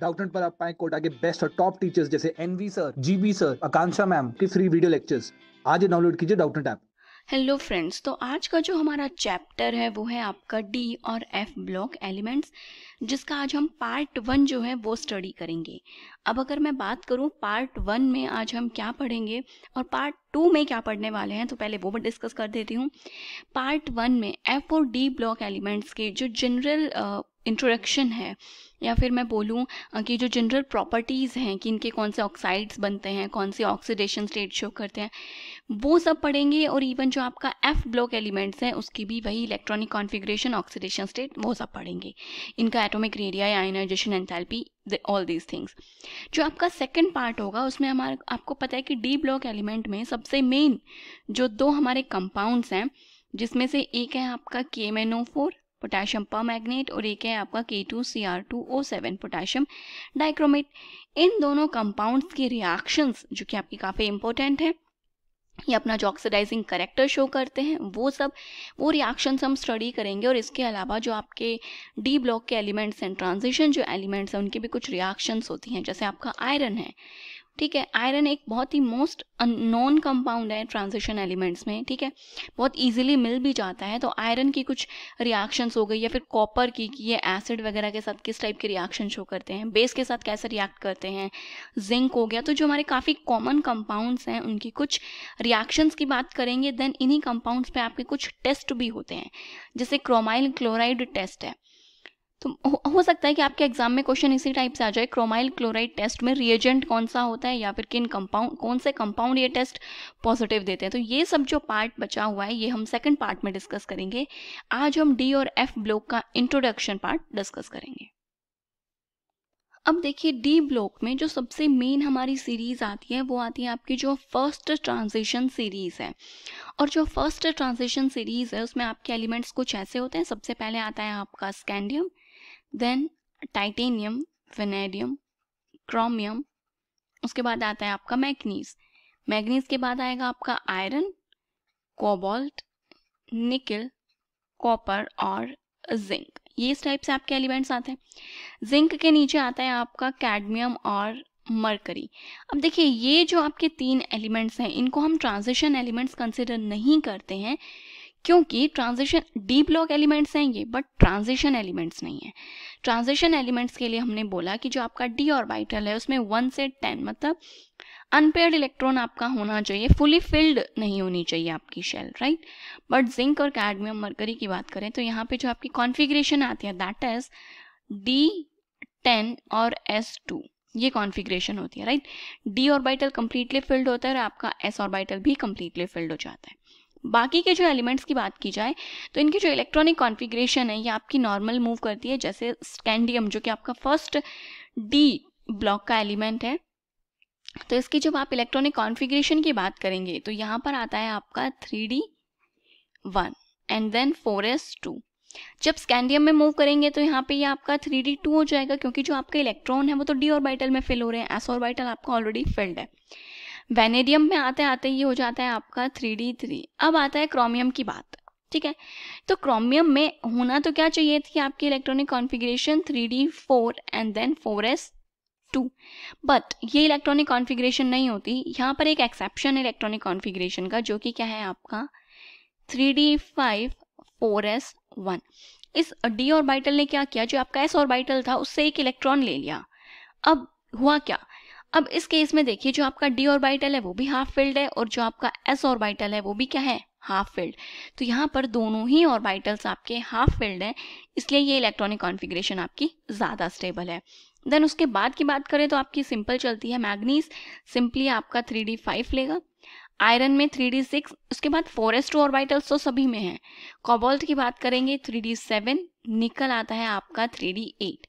Doubtnut पर आप पाए कोटा के बेस्ट और टॉप टीचर्स जैसे NV sir GB sir Akanksha ma'am के फ्री वीडियो लेक्चर्स आज डाउनलोड कीजिए डाउटनेट ऐप हेलो फ्रेंड्स तो आज का जो हमारा चैप्टर है वो है आपका डी और एफ ब्लॉक एलिमेंट्स जिसका आज हम पार्ट वन जो है वो स्टडी करेंगे अब अगर मैं बात करूं पार्ट वन में आज हम क्या पढ़ेंगे और पार्ट टू में क्या पढ़ने वाले हैं तो पहले वो मैं डिस्कस कर देती हूँ पार्ट वन में एफ और डी ब्लॉक एलिमेंट्स के जो जनरल इंट्रोडक्शन है या फिर मैं बोलूँ कि जो जनरल प्रॉपर्टीज़ हैं कि इनके कौन से ऑक्साइड्स बनते हैं कौन से ऑक्सीडेशन स्टेट शो करते हैं वो सब पढ़ेंगे और इवन जो आपका एफ ब्लॉक एलिमेंट्स हैं उसकी भी वही इलेक्ट्रॉनिक कॉन्फिग्रेशन ऑक्सीडेशन स्टेट वो सब पढ़ेंगे इनका एटॉमिक रेडिया या ionisation enthalpy all these things जो आपका सेकेंड पार्ट होगा उसमें हमारे आपको पता है कि डी ब्लॉक एलिमेंट में सबसे मेन जो दो हमारे कंपाउंड्स हैं जिसमें से एक है आपका K M N O four potassium permanganate और एक है आपका K two C R two O seven potassium dichromate इन दोनों कंपाउंड्स की रिएक्शंस जो कि आपकी काफ़ी इंपॉर्टेंट है ये अपना जो ऑक्सीडाइजिंग करेक्टर शो करते हैं वो सब वो रिएक्शंस हम स्टडी करेंगे और इसके अलावा जो आपके डी ब्लॉक के एलिमेंट्स हैं ट्रांजिशन जो एलिमेंट्स हैं उनके भी कुछ रिएक्शंस होती हैं जैसे आपका आयरन है ठीक है आयरन एक बहुत ही मोस्ट नॉन कंपाउंड है ट्रांजिशन एलिमेंट्स में ठीक है बहुत ईजिली मिल भी जाता है तो आयरन की कुछ रिएक्शंस हो गई या फिर कॉपर की कि ये एसिड वगैरह के साथ किस टाइप के रिएक्शन शो करते हैं बेस के साथ कैसे रिएक्ट करते हैं जिंक हो गया तो जो हमारे काफ़ी कॉमन कंपाउंड्स हैं उनकी कुछ रिएक्शंस की बात करेंगे देन इन्हीं कंपाउंड्स पर आपके कुछ टेस्ट भी होते हैं जैसे क्रोमाइल क्लोराइड टेस्ट है तो हो सकता है कि आपके एग्जाम में क्वेश्चन इसी टाइप से आ जाए क्रोमाइल क्लोराइड टेस्ट में रिएजेंट कौन सा होता है या फिर किन कंपाउंड कौन से कंपाउंड ये टेस्ट पॉजिटिव देते हैं तो ये सब जो पार्ट बचा हुआ है ये हम सेकंड पार्ट में डिस्कस करेंगे आज हम डी और एफ ब्लॉक का इंट्रोडक्शन पार्ट डिस्कस करेंगे अब देखिए डी ब्लॉक में जो सबसे मेन हमारी सीरीज आती है वो आती है आपकी जो फर्स्ट ट्रांजिशन सीरीज है और जो फर्स्ट ट्रांजिशन सीरीज है उसमें आपके एलिमेंट्स कुछ ऐसे होते हैं सबसे पहले आता है आपका scandium then titanium vanadium chromium उसके बाद आता है आपका मैग्नीज मैग्नीज के बाद आएगा आपका आयरन कोबाल्ट निकल कॉपर और जिंक ये इस टाइप से आपके एलिमेंट्स आते हैं जिंक के नीचे आता है आपका कैडमियम और मरकरी अब देखिए ये जो आपके तीन एलिमेंट्स हैं इनको हम ट्रांजिशन एलिमेंट्स कंसिडर नहीं करते हैं क्योंकि ट्रांजिशन डी ब्लॉक एलिमेंट्स हैं ये बट ट्रांजिशन एलिमेंट्स नहीं है ट्रांजिशन एलिमेंट्स के लिए हमने बोला कि जो आपका डी ऑर्बिटल है उसमें वन से टेन मतलब अनपेयर्ड इलेक्ट्रॉन आपका होना चाहिए फुली फिल्ड नहीं होनी चाहिए आपकी शेल राइट बट जिंक और कैडमियम मरकरी की बात करें तो यहाँ पे जो आपकी कॉन्फिग्रेशन आती है दैट इज डी टेन और एस टू ये कॉन्फिग्रेशन होती है right d orbital completely filled होता है और आपका एस ऑर्बिटल भी कम्प्लीटली फिल्ड हो जाता है बाकी के जो एलिमेंट्स की बात की जाए तो इनकी जो इलेक्ट्रॉनिक कॉन्फ़िगरेशन है ये आपकी नॉर्मल मूव करती है जैसे स्कैंडियम जो कि आपका फर्स्ट डी ब्लॉक का एलिमेंट है तो इसकी जब आप इलेक्ट्रॉनिक कॉन्फ़िगरेशन की बात करेंगे तो यहाँ पर आता है आपका three d one and then four s two जब स्कैंडियम में मूव करेंगे तो यहाँ पे ये यह आपका थ्री डी टू हो जाएगा क्योंकि जो आपका इलेक्ट्रॉन है वो तो डी ऑर्बिटल में फिल हो रहे हैं एस ऑर्बिटल आपका ऑलरेडी फिल्ड है वेनेडियम में आते आते ये हो जाता है आपका थ्री डी थ्री अब आता है क्रोमियम की बात ठीक है तो क्रोमियम में होना तो क्या चाहिए थी आपकी electronic configuration three d four and then four s two but ये इलेक्ट्रॉनिक कॉन्फ़िगरेशन नहीं होती यहाँ पर एक एक्सेप्शन है इलेक्ट्रॉनिक कॉन्फ़िगरेशन का जो कि क्या है आपका three d five four s one इस डी ऑर्बिटल ने क्या किया जो आपका एस ऑर्बिटल था उससे एक इलेक्ट्रॉन ले लिया अब हुआ क्या अब इस केस में देखिए जो आपका डी ऑर्बिटल है वो भी हाफ फिल्ड है और जो आपका एस ऑर्बिटल है वो भी क्या है हाफ फिल्ड तो यहाँ पर दोनों ही ऑर्बिटल्स आपके हाफ फिल्ड हैं इसलिए ये इलेक्ट्रॉनिक कॉन्फिग्रेशन आपकी ज़्यादा स्टेबल है देन उसके बाद की बात करें तो आपकी सिंपल चलती है मैग्नीज सिंपली आपका थ्री डी फाइव लेगा आयरन में थ्री डी सिक्स उसके बाद फॉरेस्ट ऑर्बिटल्स तो सभी में हैं कॉबॉल्ट की बात करेंगे थ्री डी सेवन निकल आता है आपका थ्री डी एट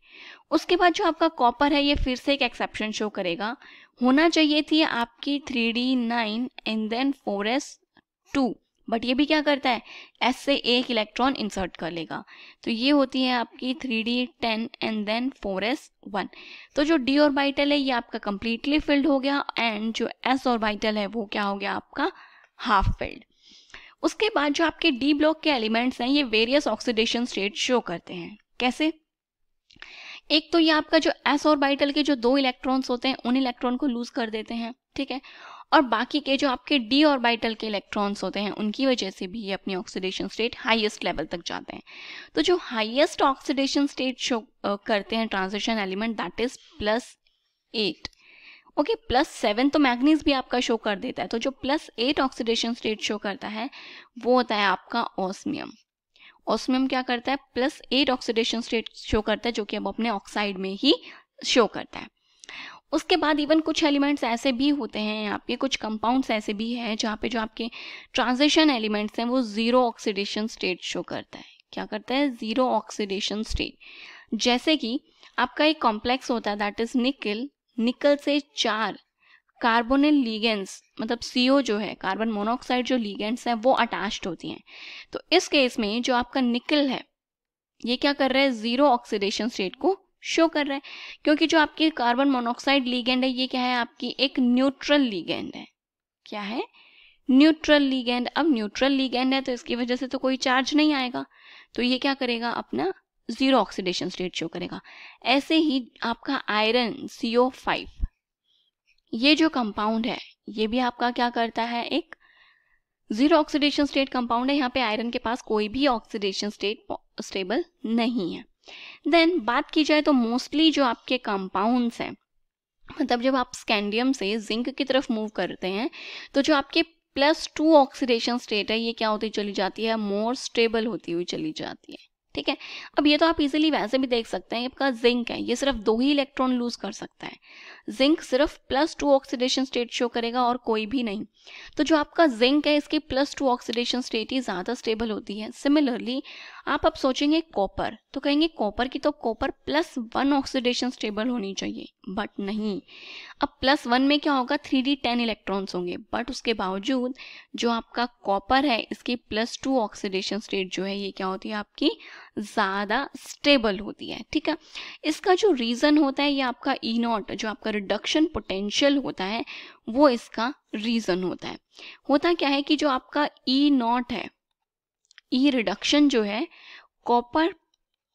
उसके बाद जो आपका कॉपर है ये फिर से एक एक्सेप्शन शो करेगा होना चाहिए थी आपकी three d nine and then four s two but ये भी क्या करता है एस से एक इलेक्ट्रॉन इंसर्ट कर लेगा तो ये होती है आपकी three d ten and then four s one तो जो डी ऑर्बिटल है ये आपका कंप्लीटली फिल्ड हो गया एंड जो एस ऑर्बिटल है वो क्या हो गया आपका हाफ फिल्ड उसके बाद जो आपके डी ब्लॉक के एलिमेंट्स हैं ये वेरियस ऑक्सीडेशन स्टेट शो करते हैं कैसे एक तो ये आपका जो एस ऑर्बिटल के जो दो इलेक्ट्रॉन्स होते हैं उन इलेक्ट्रॉन को लूज कर देते हैं ठीक है और बाकी के जो आपके डी ऑर्बिटल के इलेक्ट्रॉन्स होते हैं उनकी वजह से भी ये अपनी ऑक्सीडेशन स्टेट हाईएस्ट लेवल तक जाते हैं तो जो हाईएस्ट ऑक्सीडेशन स्टेट शो करते हैं transition element that is plus eight okay plus seven तो मैग्नीज भी आपका शो कर देता है तो जो plus eight oxidation state show करता है वो होता है आपका ऑस्मियम ऑस्मियम उसमें हम क्या करता है plus eight oxidation state show करता है जो कि अब अपने ऑक्साइड में ही शो करता है उसके बाद इवन कुछ एलिमेंट्स ऐसे भी होते हैं आपके कुछ कंपाउंड्स ऐसे भी हैं जहाँ पे जो आपके ट्रांजिशन एलिमेंट्स हैं वो ज़ीरो ऑक्सीडेशन स्टेट शो करता है क्या करता है ज़ीरो ऑक्सीडेशन स्टेट जैसे कि आपका एक कॉम्प्लेक्स होता है दैट इज़ निकल निकल से चार कार्बोनिल लीगेंस मतलब सीओ जो है कार्बन मोनोऑक्साइड जो लीगेंट्स हैं वो अटैच्ड होती हैं तो इस केस में जो आपका निकल है ये क्या कर रहा है जीरो ऑक्सीडेशन स्टेट को शो कर रहा है क्योंकि जो आपकी कार्बन मोनोऑक्साइड लीगेंड है ये क्या है आपकी एक न्यूट्रल लीगेंड है क्या है न्यूट्रल लीगेंड अब न्यूट्रल लीगेंड है तो इसकी वजह से तो कोई चार्ज नहीं आएगा तो ये क्या करेगा अपना जीरो ऑक्सीडेशन स्टेट शो करेगा ऐसे ही आपका आयरन सीओ फाइव ये जो कंपाउंड है ये भी आपका क्या करता है एक जीरो ऑक्सीडेशन स्टेट कंपाउंड है यहाँ पे आयरन के पास कोई भी ऑक्सीडेशन स्टेट स्टेबल नहीं है देन बात की जाए तो मोस्टली जो आपके कंपाउंड्स हैं मतलब जब आप स्कैंडियम से जिंक की तरफ मूव करते हैं तो जो आपके प्लस टू ऑक्सीडेशन स्टेट है ये क्या होती चली जाती है मोर स्टेबल होती हुई चली जाती है ठीक है अब ये तो आप इजीली वैसे भी देख सकते हैं आपका जिंक है ये सिर्फ दो ही इलेक्ट्रॉन लूज कर सकता है जिंक सिर्फ plus two oxidation state show करेगा और कोई भी नहीं तो जो आपका जिंक है इसकी प्लस टू ऑक्सीडेशन स्टेट ही ज़्यादा स्टेबल होती है सिमिलरली आप अब सोचेंगे कॉपर तो कहेंगे कॉपर की तो copper plus one oxidation stable होनी चाहिए बट नहीं अब प्लस वन में क्या होगा थ्री डी टेन इलेक्ट्रॉन्स होंगे बट उसके बावजूद जो आपका कॉपर है इसकी प्लस टू ऑक्सीडेशन स्टेट जो है ये क्या होती है आपकी ज़्यादा स्टेबल होती है ठीक है इसका जो रीज़न होता है ये आपका ई e नॉट जो आपका रिडक्शन पोटेंशियल होता है वो इसका रीज़न होता है होता क्या है कि जो आपका ई e नॉट है ई e रिडक्शन जो है कॉपर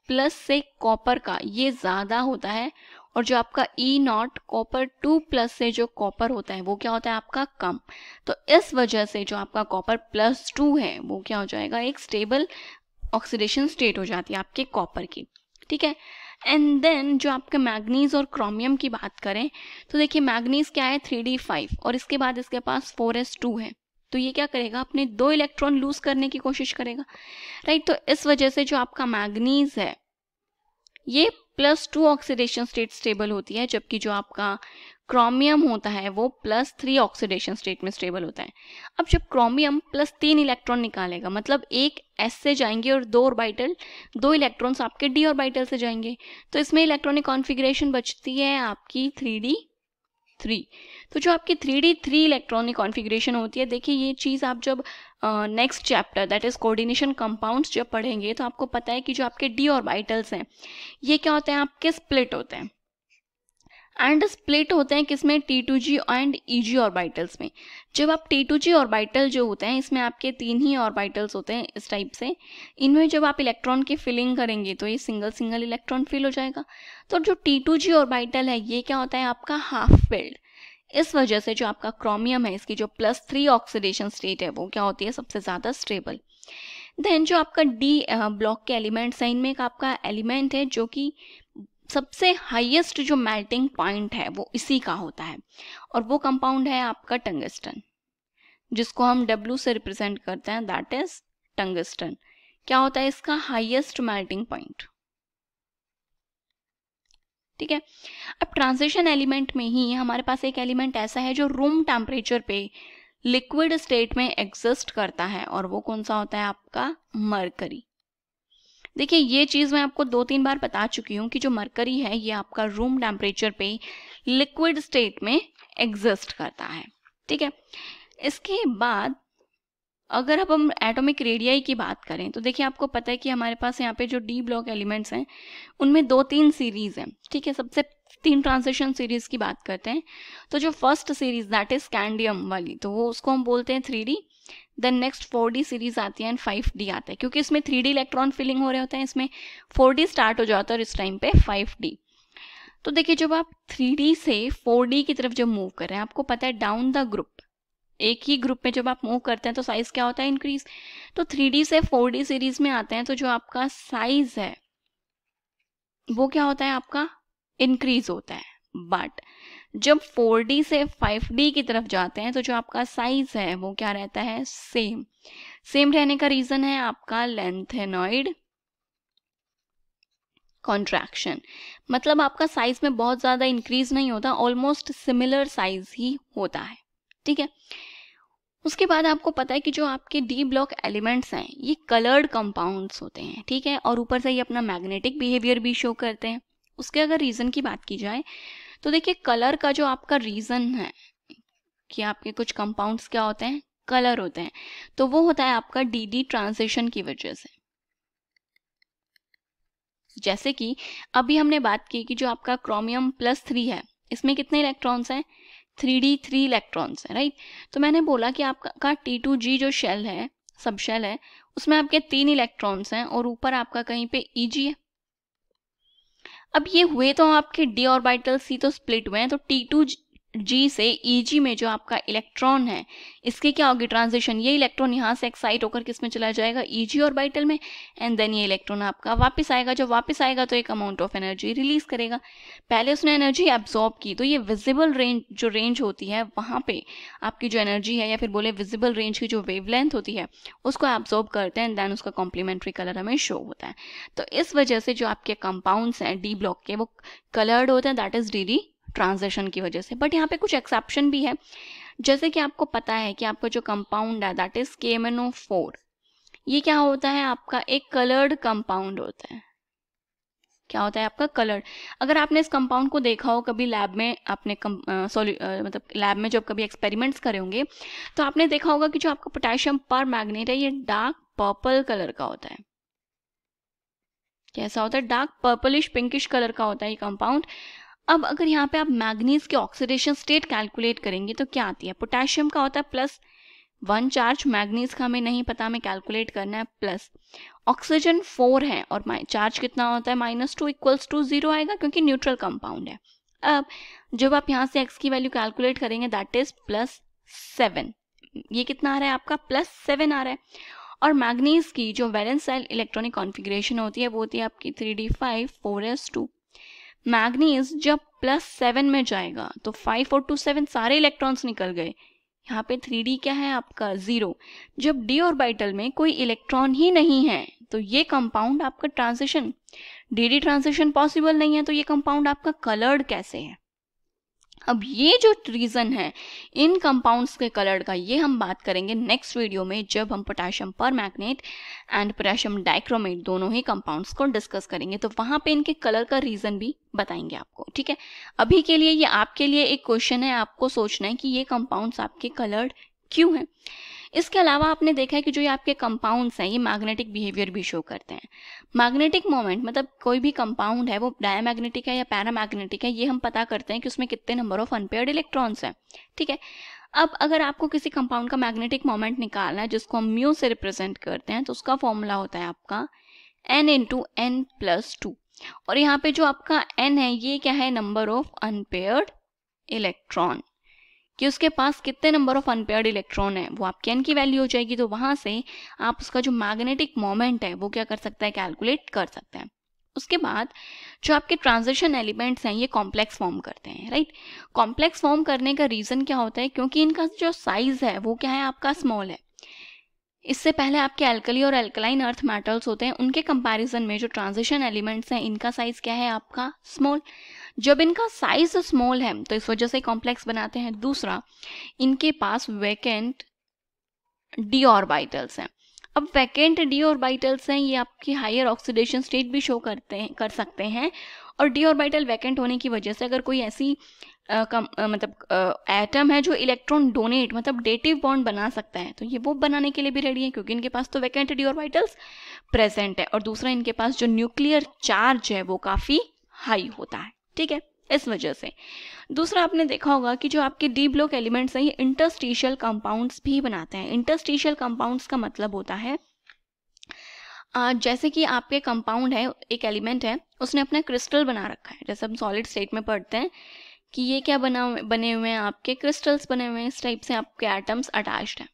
प्लस से कॉपर का ये ज़्यादा होता है और जो आपका E naught copper two plus से जो कॉपर होता है वो क्या होता है आपका कम तो इस वजह से जो आपका कॉपर प्लस टू है वो क्या हो जाएगा एक स्टेबल ऑक्सीडेशन स्टेट हो जाती है आपके कॉपर की ठीक है एंड देन जो आपके मैग्नीज और क्रोमियम की बात करें तो देखिए मैग्नीज क्या है थ्री डी फाइव और इसके बाद इसके पास फोर एस टू है तो ये क्या करेगा अपने दो इलेक्ट्रॉन लूज करने की कोशिश करेगा राइट तो इस वजह से जो आपका मैग्नीज है ये plus two oxidation state stable होती है जबकि जो आपका क्रोमियम होता है वो प्लस थ्री ऑक्सीडेशन स्टेट में स्टेबल होता है अब जब क्रोमियम प्लस तीन इलेक्ट्रॉन निकालेगा मतलब एक एस से जाएंगे और दो ऑर्बिटल दो इलेक्ट्रॉन्स आपके डी ऑर्बिटल से जाएंगे तो इसमें इलेक्ट्रॉनिक कॉन्फिग्रेशन बचती है आपकी थ्री डी थ्री तो जो आपकी three d three electronic configuration होती है देखिए ये चीज़ आप जब next chapter that is coordination compounds जब पढ़ेंगे तो आपको पता है कि जो आपके डी ऑर्बिटल्स हैं ये क्या होते हैं आपके स्प्लिट होते हैं एंड स्प्लिट होते हैं किसमें t two g and e g orbitals में जब आप टी टू जी ऑर्बाइटल जो होते हैं इसमें आपके तीन ही ऑर्बाइटल्स होते हैं इस टाइप से इनमें जब आप इलेक्ट्रॉन की फिलिंग करेंगे तो ये सिंगल सिंगल इलेक्ट्रॉन फिल हो जाएगा तो जो टी टू जी ऑर्बाइटल है ये क्या होता है आपका हाफ फिल्ड इस वजह से जो आपका क्रोमियम है इसकी जो प्लस थ्री ऑक्सीडेशन स्टेट है वो क्या होती है सबसे ज़्यादा स्टेबल देन जो आपका डी ब्लॉक के एलिमेंट्स हैं इनमें एक आपका एलिमेंट है जो कि सबसे हाईएस्ट जो मेल्टिंग पॉइंट है वो इसी का होता है और वो कंपाउंड है आपका टंगस्टन जिसको हम W से रिप्रेजेंट करते हैं दैट इज टंगस्टन क्या होता है इसका हाईएस्ट मेल्टिंग पॉइंट ठीक है अब ट्रांजिशन एलिमेंट में ही हमारे पास एक एलिमेंट ऐसा है जो रूम टेम्परेचर पे लिक्विड स्टेट में एग्जिस्ट करता है और वो कौन सा होता है आपका मरकरी देखिए ये चीज़ मैं आपको दो तीन बार बता चुकी हूँ कि जो मरकरी है ये आपका रूम टेम्परेचर पे लिक्विड स्टेट में एग्जिस्ट करता है ठीक है इसके बाद अगर अब हम एटॉमिक रेडियाई की बात करें तो देखिए आपको पता है कि हमारे पास यहाँ पे जो डी ब्लॉक एलिमेंट्स हैं उनमें दो तीन सीरीज हैं ठीक है सबसे तीन ट्रांजिशन सीरीज की बात करते हैं तो जो first series that is scandium वाली तो वो उसको हम बोलते हैं three d then next four d series आती है एंड फाइव डी आता है क्योंकि इसमें थ्री डी इलेक्ट्रॉन फिलिंग हो रहे होते हैं इसमें फोर डी स्टार्ट हो जाता है और इस टाइम पे फाइव डी तो देखिए जब आप थ्री डी से फोर डी की तरफ जब मूव कर रहे हैं आपको पता है डाउन द ग्रुप एक ही ग्रुप में जब आप मूव करते हैं तो साइज क्या होता है इंक्रीज तो थ्री से फोर सीरीज में आते हैं तो जो आपका साइज है वो क्या होता है आपका इंक्रीज होता है बट जब 4D से 5D की तरफ जाते हैं तो जो आपका साइज है वो क्या रहता है सेम सेम रहने का रीजन है आपका लेंथेनॉइड कॉन्ट्रैक्शन मतलब आपका साइज में बहुत ज्यादा इंक्रीज नहीं होता ऑलमोस्ट सिमिलर साइज ही होता है ठीक है उसके बाद आपको पता है कि जो आपके डी ब्लॉक एलिमेंट्स हैं ये कलर्ड कंपाउंड्स होते हैं ठीक है और ऊपर से ये अपना मैग्नेटिक बिहेवियर भी शो करते हैं उसके अगर रीज़न की बात की जाए तो देखिए कलर का जो आपका रीज़न है कि आपके कुछ कंपाउंड्स क्या होते हैं कलर होते हैं तो वो होता है आपका डी डी ट्रांजिशन की वजह से जैसे कि अभी हमने बात की कि जो आपका क्रोमियम प्लस थ्री है इसमें कितने इलेक्ट्रॉन्स हैं थ्री डी थ्री इलेक्ट्रॉन्स हैं राइट तो मैंने बोला कि आपका टी टू जी जो शेल है सब शेल है उसमें आपके तीन इलेक्ट्रॉन्स हैं और ऊपर आपका कहीं पे ई e जी है अब ये हुए तो आपके डी ऑर्बिटल सी तो स्प्लिट हुए हैं तो टी टू जी से ई e में जो आपका इलेक्ट्रॉन है इसके क्या होगी ट्रांजिशन ये इलेक्ट्रॉन यहाँ से एक्साइट होकर किस में चला जाएगा ई e और बाइटल में एंड देन ये इलेक्ट्रॉन आपका वापस आएगा जब वापस आएगा तो एक अमाउंट ऑफ एनर्जी रिलीज करेगा पहले उसने एनर्जी एब्जॉर्ब की तो ये विजिबल रेंज जो रेंज होती है वहाँ पर आपकी जो एनर्जी है या फिर बोले विजिबल रेंज की जो वेवलेंथ होती है उसको एब्जॉर्ब करते हैं एंड देन उसका कॉम्प्लीमेंट्री कलर हमें शो होता है तो इस वजह से जो आपके कंपाउंड्स हैं डी ब्लॉक के वो कलर्ड होते हैं that is d d transition की वजह से बट यहाँ पे कुछ एक्सेप्शन भी है जैसे कि आपको पता है कि आपका जो कंपाउंड है दैट इज के फोर ये क्या होता है आपका एक कलर्ड कंपाउंड होता है क्या होता है आपका कलर अगर आपने इस कंपाउंड को देखा हो कभी लैब में आपने सॉल्यू मतलब लैब में जब कभी एक्सपेरिमेंट्स करे होंगे तो आपने देखा होगा कि जो आपका पोटेशियम पर मैग्नेट है ये डार्क पर्पल कलर का होता है कैसा होता है डार्क पर्पलिश पिंकिश कलर का होता है ये कंपाउंड अब अगर यहाँ पे आप मैग्नीज के ऑक्सीडेशन स्टेट कैलकुलेट करेंगे तो क्या आती है पोटेशियम का होता है प्लस वन चार्ज मैग्नीज का हमें नहीं पता हमें कैलकुलेट करना है प्लस ऑक्सीजन फोर है और चार्ज कितना होता है minus two equals to zero आएगा क्योंकि न्यूट्रल कंपाउंड है अब जब आप यहाँ से एक्स की वैल्यू कैलकुलेट करेंगे दैट इज प्लस सेवन ये कितना आ रहा है आपका प्लस सेवन आ रहा है और मैग्नीज की जो वैलेंसाइल इलेक्ट्रॉनिक कॉन्फ़िगरेशन होती है वो होती है आपकी three d five four s two manganese जब प्लस सेवन में जाएगा तो फाइव और टू सेवन सारे इलेक्ट्रॉन्स निकल गए यहाँ पे थ्री डी क्या है आपका जीरो जब डी ऑर्बिटल में कोई इलेक्ट्रॉन ही नहीं है तो ये कंपाउंड आपका transition d d transition possible नहीं है तो ये कंपाउंड आपका कलर्ड कैसे है अब ये जो रीज़न है इन कंपाउंड्स के कलर का ये हम बात करेंगे नेक्स्ट वीडियो में जब हम पोटाशियम पर मैग्नेट एंड पोटाशियम डाइक्रोमेट दोनों ही कंपाउंड्स को डिस्कस करेंगे तो वहाँ पे इनके कलर का रीज़न भी बताएंगे आपको ठीक है अभी के लिए ये आपके लिए एक क्वेश्चन है आपको सोचना है कि ये कंपाउंड्स आपके कलर क्यों हैं इसके अलावा आपने देखा है कि जो ये आपके कंपाउंड्स हैं ये मैग्नेटिक बिहेवियर भी शो करते हैं मैग्नेटिक मोमेंट मतलब कोई भी कंपाउंड है वो डायमैग्नेटिक है या पैरामैग्नेटिक है ये हम पता करते हैं कि उसमें कितने नंबर ऑफ अनपेयर्ड इलेक्ट्रॉन्स हैं ठीक है अब अगर आपको किसी कंपाउंड का मैग्नेटिक मोमेंट निकालना है जिसको हम म्यू से रिप्रेजेंट करते हैं तो उसका फॉर्मूला होता है आपका n into n plus two और यहाँ पे जो आपका एन है ये क्या है नंबर ऑफ अनपेयर्ड इलेक्ट्रॉन कि उसके पास कितने नंबर ऑफ अनपेयर्ड इलेक्ट्रॉन है वो आपके एन की वैल्यू हो जाएगी तो वहां से आप उसका जो मैग्नेटिक मोमेंट है वो क्या कर सकता है कैलकुलेट कर सकता है उसके बाद जो आपके ट्रांजिशन एलिमेंट्स हैं ये कॉम्प्लेक्स फॉर्म करते हैं राइट कॉम्प्लेक्स फॉर्म करने का रीजन क्या होता है क्योंकि इनका जो साइज है वो क्या है आपका स्मॉल है इससे पहले आपके एल्कली और एल्कलाइन अर्थ मेटल्स होते हैं उनके कंपैरिजन में जो ट्रांजिशन एलिमेंट्स हैं इनका साइज क्या है आपका स्मॉल जब इनका साइज स्मॉल है तो इस वजह से कॉम्प्लेक्स बनाते हैं दूसरा इनके पास वैकेंट डी ऑर्बाइटल्स हैं अब वैकेंट डी ऑर्बाइटल्स हैं ये आपकी हायर ऑक्सीडेशन स्टेट भी शो करते हैं कर सकते हैं और डी ऑर्बाइटल वैकेंट होने की वजह से अगर कोई ऐसी आ, कम, आ, मतलब एटम है जो इलेक्ट्रॉन डोनेट मतलब डेटिव बॉन्ड बना सकता है तो ये वो बनाने के लिए भी रेडी है क्योंकि इनके पास तो वैकेंट डी ऑर्बाइटल्स प्रेजेंट है और दूसरा इनके पास जो न्यूक्लियर चार्ज है वो काफ़ी हाई होता है ठीक है इस वजह से दूसरा आपने देखा होगा कि जो आपके डी ब्लॉक एलिमेंट्स हैं ये इंटरस्टिशियल कंपाउंड्स भी बनाते हैं इंटरस्टिशियल कंपाउंड्स का मतलब होता है जैसे कि आपके कंपाउंड है एक एलिमेंट है उसने अपना क्रिस्टल बना रखा है जैसे हम सॉलिड स्टेट में पढ़ते हैं कि ये क्या बना बने हुए हैं आपके क्रिस्टल्स बने हुए हैं इस टाइप से आपके एटम्स अटैच्ड हैं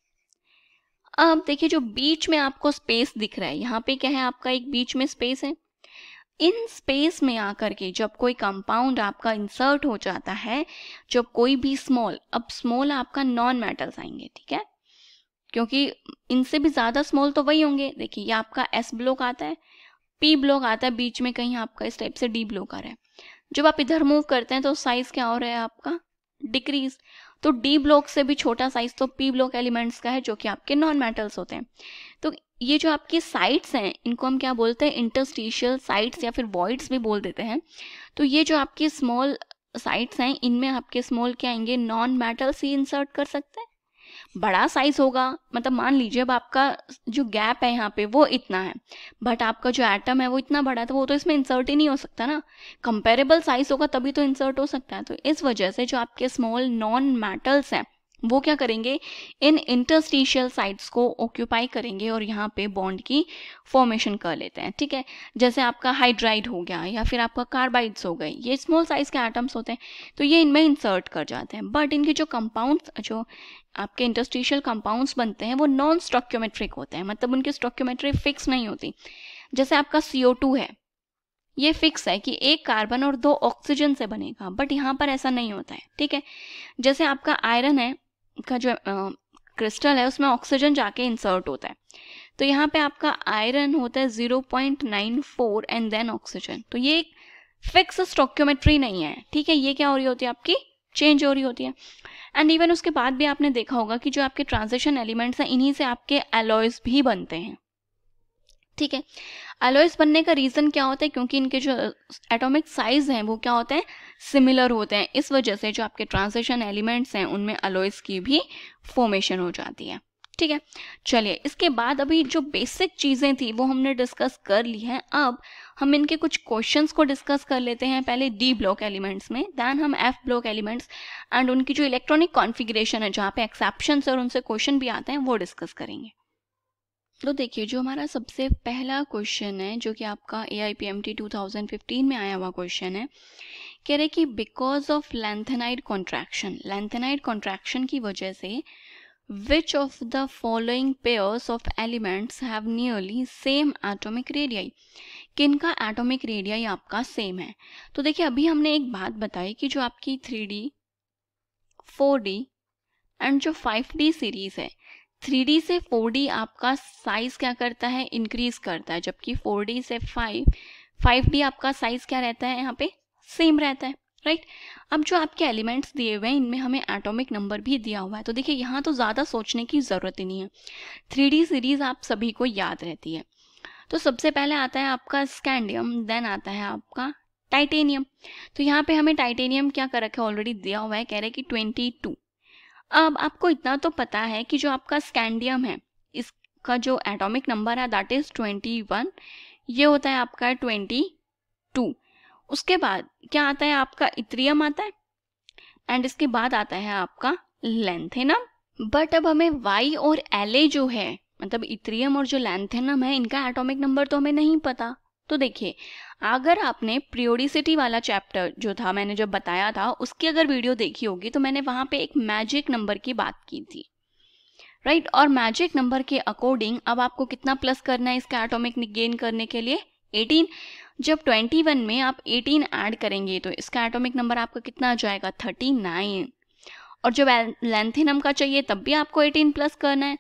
अब देखिए जो बीच में आपको स्पेस दिख रहा है यहाँ पे क्या है आपका एक बीच में स्पेस है इन स्पेस में आकर के जब कोई कंपाउंड आपका इंसर्ट हो जाता है जब कोई भी स्मॉल अब स्मॉल आपका नॉन मेटल्स आएंगे ठीक है क्योंकि इनसे भी ज़्यादा स्मॉल तो वही होंगे देखिए ये आपका एस ब्लॉक आता है पी ब्लॉक आता है बीच में कहीं आपका इस टाइप से डी ब्लॉक आ रहा है जब आप इधर मूव करते हैं तो साइज क्या हो रहा है आपका डिक्रीज तो डी ब्लॉक से भी छोटा साइज तो पी ब्लॉक एलिमेंट्स का है जो कि आपके नॉन मेटल्स होते हैं तो ये जो आपकी साइट्स हैं इनको हम क्या बोलते हैं इंटरस्टिशियल साइट्स या फिर वॉइड्स भी बोल देते हैं तो ये जो आपकी स्मॉल साइट्स हैं इनमें आपके स्मॉल क्या आएंगे नॉन मेटल्स ही इंसर्ट कर सकते हैं बड़ा साइज होगा मतलब मान लीजिए अब आपका जो गैप है यहाँ पे वो इतना है बट आपका जो एटम है वो इतना बड़ा था तो वो तो इसमें इंसर्ट ही नहीं हो सकता ना कंपेरेबल साइज होगा तभी तो इंसर्ट हो सकता है तो इस वजह से जो आपके स्मॉल नॉन मेटल्स हैं वो क्या करेंगे इन इंटरस्टिशियल साइट्स को ऑक्यूपाई करेंगे और यहाँ पे बॉन्ड की फॉर्मेशन कर लेते हैं ठीक है जैसे आपका हाइड्राइड हो गया या फिर आपका कार्बाइड्स हो गए ये स्मॉल साइज के आइटम्स होते हैं तो ये इनमें इंसर्ट कर जाते हैं बट इनके जो कंपाउंड्स जो आपके इंटरस्टिशियल कंपाउंड्स बनते हैं वो नॉन स्ट्रोक्योमेट्रिक होते हैं मतलब उनकी स्ट्रोक्योमेट्री फिक्स नहीं होती जैसे आपका सीओ है ये फिक्स है कि एक कार्बन और दो ऑक्सीजन से बनेगा बट यहाँ पर ऐसा नहीं होता है ठीक है जैसे आपका आयरन है का जो क्रिस्टल है उसमें ऑक्सीजन जाके इंसर्ट होता है तो यहाँ पे आपका आयरन होता है 0.94 एंड देन ऑक्सीजन तो ये एक फिक्स स्टोक्योमेट्री नहीं है ठीक है ये क्या हो रही होती है आपकी चेंज हो रही होती है एंड इवन उसके बाद भी आपने देखा होगा कि जो आपके ट्रांजिशन एलिमेंट्स हैं इन्हीं से आपके एलॉयज भी बनते हैं ठीक है एलोइस बनने का रीज़न क्या होता है क्योंकि इनके जो एटॉमिक साइज हैं वो क्या होते हैं सिमिलर होते हैं इस वजह से जो आपके ट्रांजिशन एलिमेंट्स हैं उनमें अलॉयस की भी फॉर्मेशन हो जाती है ठीक है चलिए इसके बाद अभी जो बेसिक चीज़ें थी वो हमने डिस्कस कर ली है अब हम इनके कुछ क्वेश्चंस को डिस्कस कर लेते हैं पहले डी ब्लॉक एलिमेंट्स में दैन हम एफ ब्लॉक एलिमेंट्स एंड उनकी जो इलेक्ट्रॉनिक कॉन्फिग्रेशन है जहाँ पे एक्सेप्शन और उनसे क्वेश्चन भी आते हैं वो डिस्कस करेंगे तो देखिए जो हमारा सबसे पहला क्वेश्चन है जो कि आपका A I P M T two thousand fifteen में आया हुआ क्वेश्चन है कह रहे कि because of lanthanide contraction lanthanide contraction की वजह से which of the following pairs of elements have nearly same atomic radii किनका एटोमिक रेडियाई आपका सेम है तो देखिए अभी हमने एक बात बताई कि जो आपकी three d four d and जो फाइव डी सीरीज है थ्री से फोर आपका साइज क्या करता है इंक्रीज करता है जबकि फोर से फाइव फाइव आपका साइज क्या रहता है यहाँ पे सेम रहता है राइट right? अब जो आपके एलिमेंट्स दिए हुए हैं इनमें हमें एटॉमिक नंबर भी दिया हुआ है तो देखिए यहाँ तो ज़्यादा सोचने की ज़रूरत ही नहीं है थ्री सीरीज़ आप सभी को याद रहती है तो सबसे पहले आता है आपका स्कैंडियम देन आता है आपका टाइटेनियम तो यहाँ पे हमें टाइटेनियम क्या कर रखा है ऑलरेडी दिया हुआ है कह रहे कि ट्वेंटी टू अब आपको इतना तो पता है कि जो आपका स्कैंडियम है इसका जो एटॉमिक नंबर है दैट इज ट्वेंटी वन ये होता है आपका ट्वेंटी टू उसके बाद क्या आता है आपका इत्रियम आता है एंड इसके बाद आता है आपका लेंथेनम बट अब हमें वाई और एल जो है मतलब इत्रियम और जो लेंथेनम है इनका एटॉमिक नंबर तो हमें नहीं पता तो देखिए अगर आपने प्रियोडिसिटी वाला चैप्टर जो था मैंने जब बताया था उसकी अगर वीडियो देखी होगी तो मैंने वहां पे एक मैजिक नंबर की बात की थी राइट और मैजिक नंबर के अकॉर्डिंग अब आपको कितना प्लस करना है इसका एटोमिक गेन करने के लिए 18 जब 21 में आप 18 ऐड करेंगे तो इसका एटोमिक नंबर आपका कितना आ जाएगा 39 और जब लेंथिनम का चाहिए तब भी आपको 18 प्लस करना है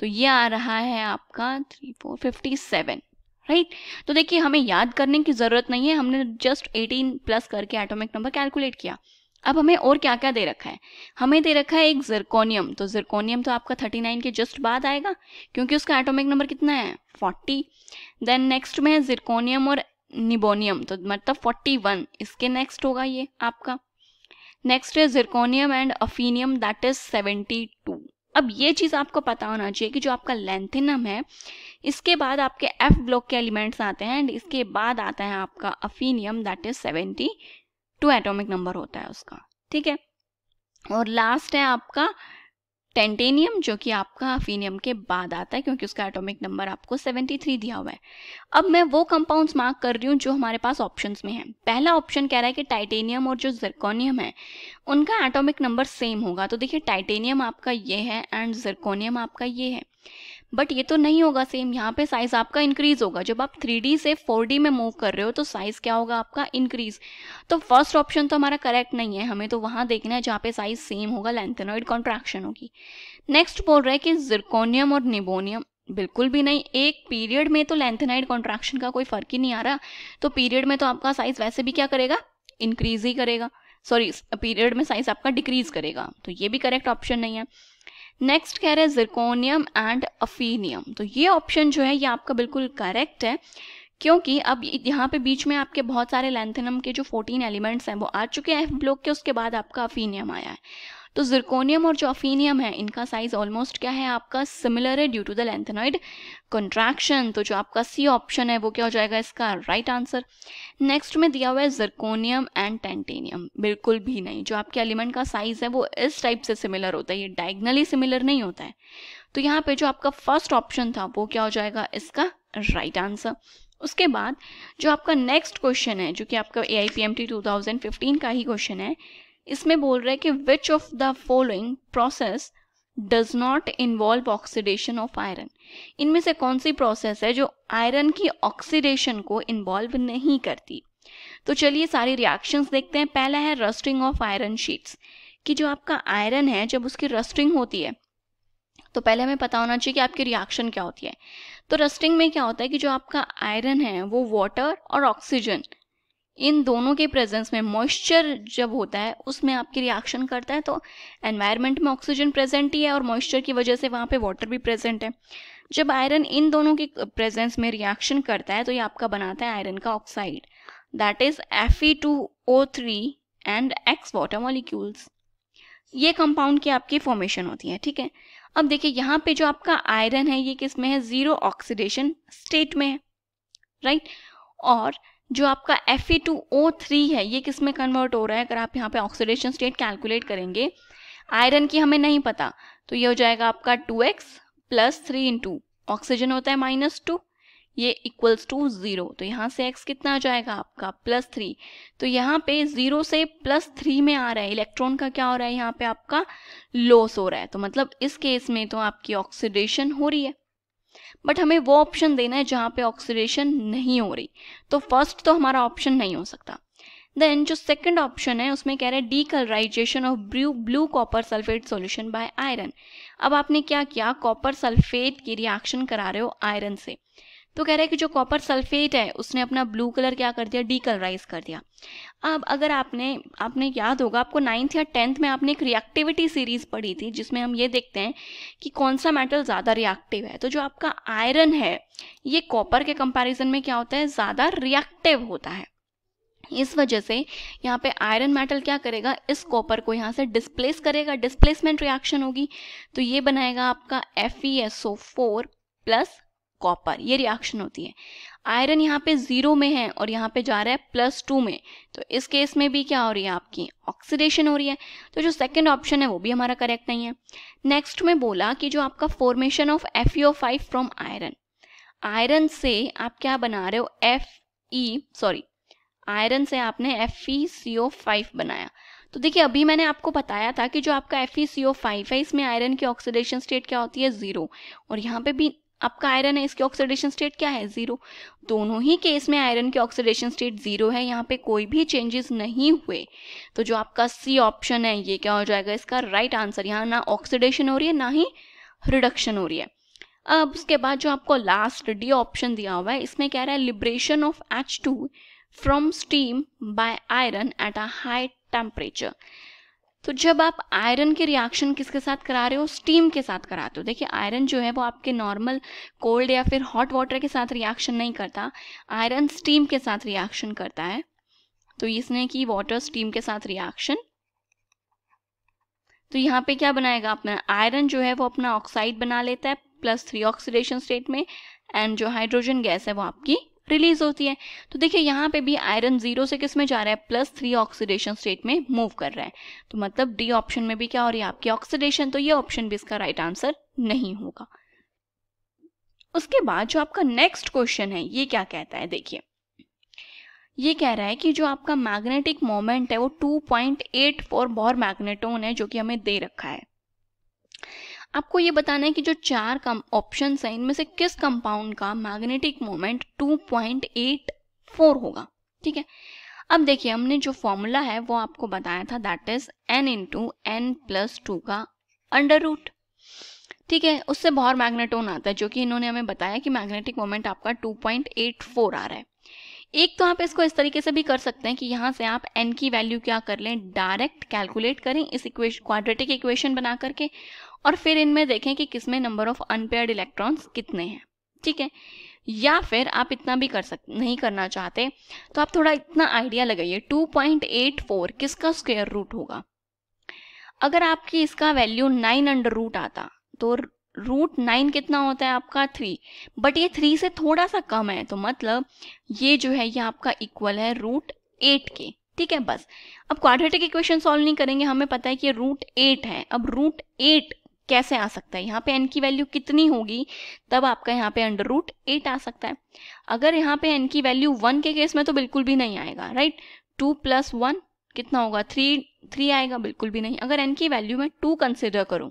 तो ये आ रहा है आपका three four fifty seven right right? तो देखिए हमें याद करने की ज़रूरत नहीं है हमने जस्ट 18 प्लस करके एटॉमिक नंबर कैलकुलेट किया अब हमें और क्या क्या दे रखा है हमें दे रखा है एक जरकोनियम तो जिरकोनियम तो आपका 39 के जस्ट बाद आएगा क्योंकि उसका एटॉमिक नंबर कितना है 40 देन नेक्स्ट में है जिरकोनियम और निबोनियम तो मतलब 41 इसके नेक्स्ट होगा ये आपका नेक्स्ट है zirconium and hafnium that is 72 अब ये चीज़ आपको पता होना चाहिए कि जो आपका लेंथिनम है इसके बाद आपके एफ ब्लॉक के एलिमेंट्स आते हैं एंड इसके बाद आता है आपका hafnium that is seventy two atomic number होता है उसका ठीक है और लास्ट है आपका टेंटेनियम जो कि आपका अफीनियम के बाद आता है क्योंकि उसका एटॉमिक नंबर आपको 73 दिया हुआ है अब मैं वो कंपाउंड्स मार्क कर रही हूँ जो हमारे पास ऑप्शंस में है पहला ऑप्शन कह रहा है कि टाइटेनियम और जो जर्कोनियम है उनका एटॉमिक नंबर सेम होगा तो देखिए टाइटेनियम आपका ये है एंड जर्कोनियम आपका ये है बट ये तो नहीं होगा सेम यहाँ पे साइज आपका इंक्रीज होगा जब आप थ्री से फोर में मूव कर रहे हो तो साइज क्या होगा आपका इंक्रीज तो फर्स्ट ऑप्शन तो हमारा करेक्ट नहीं है हमें तो वहाँ देखना है जहाँ पे साइज सेम होगा लेंथेनॉइड कॉन्ट्रैक्शन होगी नेक्स्ट बोल रहा है कि जिरकोनियम और निबोनियम बिल्कुल भी नहीं एक पीरियड में तो लेंथेनाइड कॉन्ट्रैक्शन का कोई फर्क ही नहीं आ रहा तो पीरियड में तो आपका साइज वैसे भी क्या करेगा इंक्रीज ही करेगा सॉरी पीरियड में साइज आपका डिक्रीज करेगा तो ये भी करेक्ट ऑप्शन नहीं है नेक्स्ट कह रहे हैं जिरकोनियम एंड अफीनियम तो ये ऑप्शन जो है ये आपका बिल्कुल करेक्ट है क्योंकि अब यहाँ पे बीच में आपके बहुत सारे लेंथनम के जो 14 एलिमेंट्स हैं वो आ चुके हैं एफ ब्लॉक के उसके बाद आपका अफीनियम आया है तो जिरकोनियम और चॉफिनियम है इनका साइज ऑलमोस्ट क्या है आपका सिमिलर है due to the lanthanoid contraction तो जो आपका सी ऑप्शन है वो क्या हो जाएगा इसका राइट आंसर नेक्स्ट में दिया हुआ है जिरकोनियम एंड टेंटेनियम बिल्कुल भी नहीं जो आपके एलिमेंट का साइज है वो इस टाइप से सिमिलर होता है ये डायग्नली सिमिलर नहीं होता है तो यहाँ पे जो आपका फर्स्ट ऑप्शन था वो क्या हो जाएगा इसका राइट right आंसर उसके बाद जो आपका नेक्स्ट क्वेश्चन है जो कि आपका A I P M T two thousand fifteen का ही क्वेश्चन है इसमें बोल रहा है कि which of the following process does not involve oxidation of iron इनमें से कौन सी प्रोसेस है जो आयरन की ऑक्सीडेशन को इन्वॉल्व नहीं करती तो चलिए सारी रिएक्शंस देखते हैं पहला है रस्टिंग ऑफ आयरन शीट्स कि जो आपका आयरन है जब उसकी रस्टिंग होती है तो पहले हमें पता होना चाहिए कि आपकी रिएक्शन क्या होती है तो रस्टिंग में क्या होता है कि जो आपका आयरन है वो वाटर और ऑक्सीजन इन दोनों के प्रेजेंस में मॉइस्चर जब होता है उसमें आपकी रिएक्शन करता है तो एनवायरनमेंट में ऑक्सीजन प्रेजेंट ही है और मॉइस्चर की वजह से वहाँ पे वाटर भी प्रेजेंट है जब आयरन इन दोनों के प्रेजेंस में रिएक्शन करता है तो ये आपका बनाता है आयरन का oxide that is F two O three and x water molecules ये कंपाउंड की आपकी फॉर्मेशन होती है ठीक है अब देखिए यहाँ पे जो आपका आयरन है ये किस में है जीरो ऑक्सीडेशन स्टेट में है राइट right? और जो आपका Fe2O3 है ये किस में कन्वर्ट हो रहा है अगर आप यहाँ पे ऑक्सीडेशन स्टेट कैलकुलेट करेंगे आयरन की हमें नहीं पता तो ये हो जाएगा आपका 2x x plus three oxygen होता है माइनस टू ये इक्वल्स टू ज़ीरो तो यहाँ से x कितना आ जाएगा आपका प्लस थ्री तो यहाँ पे ज़ीरो से प्लस थ्री में आ रहा है इलेक्ट्रॉन का क्या हो रहा है यहाँ पे आपका लॉस हो रहा है तो मतलब इस केस में तो आपकी ऑक्सीडेशन हो रही है बट हमें वो ऑप्शन देना है जहाँ पे ऑक्सीडेशन नहीं हो रही तो फर्स्ट तो हमारा ऑप्शन नहीं हो सकता देन जो सेकंड ऑप्शन है उसमें कह रहे हैं decolourisation of blue blue copper sulphate solution by iron अब आपने क्या किया कॉपर सल्फेट की रिएक्शन करा रहे हो आयरन से तो कह रहा है कि जो कॉपर सल्फेट है उसने अपना ब्लू कलर क्या कर दिया डीकलराइज कर दिया अब अगर आपने आपने याद होगा आपको नाइन्थ या टेंथ में आपने एक रिएक्टिविटी सीरीज पढ़ी थी जिसमें हम ये देखते हैं कि कौन सा मेटल ज़्यादा रिएक्टिव है तो जो आपका आयरन है ये कॉपर के कंपेरिजन में क्या होता है ज़्यादा रिएक्टिव होता है इस वजह से यहाँ पे आयरन मेटल क्या करेगा इस कॉपर को यहाँ से डिस्प्लेस करेगा डिस्प्लेसमेंट रिएक्शन होगी तो ये बनाएगा आपका F E S O four plus copper ये रिएक्शन होती है आयरन यहाँ पे जीरो में है और यहाँ पे जा रहा है प्लस टू में तो इस केस में भी क्या हो रही है आपकी ऑक्सीडेशन हो रही है तो जो सेकंड ऑप्शन है वो भी हमारा करेक्ट नहीं है नेक्स्ट में बोला कि जो आपका formation of F U five from iron iron से आप क्या बना रहे हो एफ ई सॉरी आयरन से आपने एफ ई सी ओ फाइव बनाया तो देखिए अभी मैंने आपको बताया था कि जो आपका एफ ई सी ओ फाइव है इसमें आयरन की ऑक्सीडेशन स्टेट क्या होती है ज़ीरो और यहाँ पे भी आपका आयरन है इसकी ऑक्सीडेशन स्टेट क्या है जीरो दोनों ही केस में आयरन की ऑक्सीडेशन स्टेट जीरो है यहाँ पे कोई भी चेंजेस नहीं हुए तो जो आपका सी ऑप्शन है ये क्या हो जाएगा इसका राइट right आंसर यहाँ ना ऑक्सीडेशन हो रही है ना ही रिडक्शन हो रही है अब उसके बाद जो आपको लास्ट डी ऑप्शन दिया हुआ है इसमें कह रहा है liberation of H two from steam by iron at a high temperature तो जब आप आयरन के रिएक्शन किसके साथ करा रहे हो स्टीम के साथ कराते हो देखिए आयरन जो है वो आपके नॉर्मल कोल्ड या फिर हॉट वाटर के साथ रिएक्शन नहीं करता आयरन स्टीम के साथ रिएक्शन करता है तो इसने की वाटर स्टीम के साथ रिएक्शन तो यहाँ पे क्या बनाएगा अपना आयरन जो है वो अपना ऑक्साइड बना लेता है प्लस थ्री ऑक्सीडेशन स्टेट में एंड जो हाइड्रोजन गैस है वो आपकी रिलीज होती है तो देखिए यहाँ पे भी आयरन जीरो से किस में जा रहा है प्लस थ्री ऑक्सीडेशन स्टेट में मूव कर रहा है तो मतलब डी ऑप्शन में भी क्या हो रही है आपकी ऑक्सीडेशन तो ये ऑप्शन भी इसका राइट right आंसर नहीं होगा उसके बाद जो आपका नेक्स्ट क्वेश्चन है ये क्या कहता है देखिए ये कह रहा है कि जो आपका मैग्नेटिक मोमेंट है वो 2.84 point eight four Bohr magneton है जो कि हमें दे रखा है आपको ये बताना है कि जो चार कम ऑप्शन है इनमें से किस कंपाउंड का मैग्नेटिक मोमेंट 2.84 होगा ठीक है अब देखिए हमने जो फॉर्मूला है वो आपको बताया था that is n into n plus two का अंडर रूट ठीक है उससे बहुत मैग्नेटोन आता है जो कि इन्होंने हमें बताया कि मैग्नेटिक मोमेंट आपका 2.84 आ रहा है एक तो आप इसको इस तरीके से भी कर सकते हैं कि यहां से आप n की वैल्यू क्या कर लें डायरेक्ट कैलकुलेट करें इस इक्वेशन क्वाड्रेटिक इक्वेशन बना करके और फिर इनमें देखें कि किसमें नंबर ऑफ अनपेयर्ड इलेक्ट्रॉन्स कितने हैं ठीक है या फिर आप इतना भी कर सक नहीं करना चाहते तो आप थोड़ा इतना आइडिया लगाइए 2.84 किसका स्क्वायर रूट होगा अगर आपकी इसका वैल्यू नाइन अंडर रूट आता तो रूट नाइन कितना होता है आपका थ्री बट ये थ्री से थोड़ा सा कम है तो मतलब ये जो है ये आपका इक्वल है रूट एट के ठीक है बस अब क्वाड्रेटिक इक्वेशन सॉल्व नहीं करेंगे हमें पता है कि ये रूट एट है अब रूट एट कैसे आ सकता है यहाँ पे एन की वैल्यू कितनी होगी तब आपका यहाँ पे अंडर रूट एट आ सकता है अगर यहाँ पे एन की वैल्यू वन के केस में तो बिल्कुल भी नहीं आएगा राइट टू प्लस वन कितना होगा थ्री थ्री आएगा बिल्कुल भी नहीं अगर एन की वैल्यू में टू कंसिडर करूँ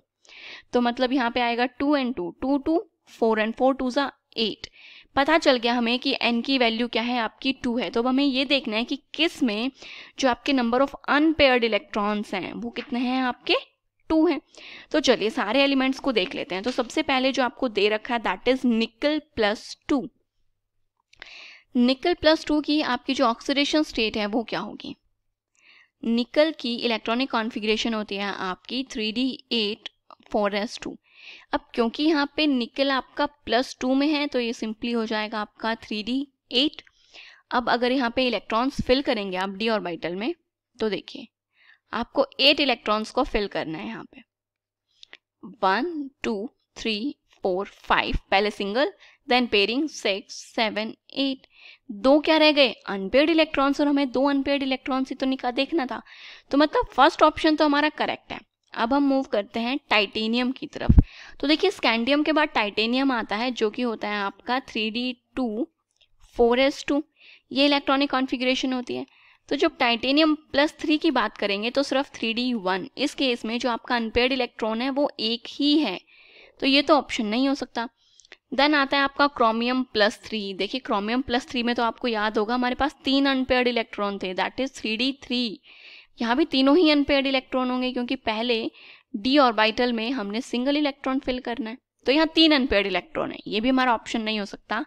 तो मतलब यहाँ पे आएगा two and two two two four and four two ज़ा एट पता चल गया हमें कि एन की वैल्यू क्या है आपकी टू है तो अब हमें ये देखना है कि किस में जो आपके नंबर ऑफ अनपेयर्ड इलेक्ट्रॉन्स हैं वो कितने हैं आपके टू है तो चलिए सारे एलिमेंट्स को देख लेते हैं तो सबसे पहले जो आपको दे रखा है that is nickel plus two nickel plus two की आपकी जो ऑक्सीडेशन स्टेट है वो क्या होगी निकल की इलेक्ट्रॉनिक कॉन्फ़िगरेशन होती है आपकी three d eight four s two अब क्योंकि यहाँ पे निकल आपका प्लस टू में है तो ये सिंपली हो जाएगा आपका थ्री डी एट अब अगर यहाँ पे इलेक्ट्रॉन्स फिल करेंगे आप डी ऑर्बिटल में तो देखिए आपको एट इलेक्ट्रॉन्स को फिल करना है यहाँ पे one two three four five पहले single then pairing six seven eight दो क्या रह गए अनपेड इलेक्ट्रॉन्स और हमें दो अनपेड इलेक्ट्रॉन्स ही तो निकाल देखना था तो मतलब फर्स्ट ऑप्शन तो हमारा करेक्ट है अब हम मूव करते हैं टाइटेनियम की तरफ तो देखिए स्कैंडियम के बाद टाइटेनियम आता है जो कि होता है आपका three d two four s two ये इलेक्ट्रॉनिक कॉन्फिग्रेशन होती है तो जब टाइटेनियम प्लस थ्री की बात करेंगे तो सिर्फ थ्री डी वन इस केस में जो आपका अनपेड इलेक्ट्रॉन है वो एक ही है तो ये तो ऑप्शन नहीं हो सकता देन आता है आपका क्रोमियम प्लस थ्री देखिए क्रोमियम प्लस थ्री में तो आपको याद होगा हमारे पास तीन अनपेड इलेक्ट्रॉन थे that is three d three यहाँ भी तीनों ही अनपेड इलेक्ट्रॉन होंगे क्योंकि पहले डी ऑर्बिटल में हमने सिंगल इलेक्ट्रॉन फिल करना है तो यहाँ तीन अनपेड इलेक्ट्रॉन है ये भी हमारा ऑप्शन नहीं हो सकता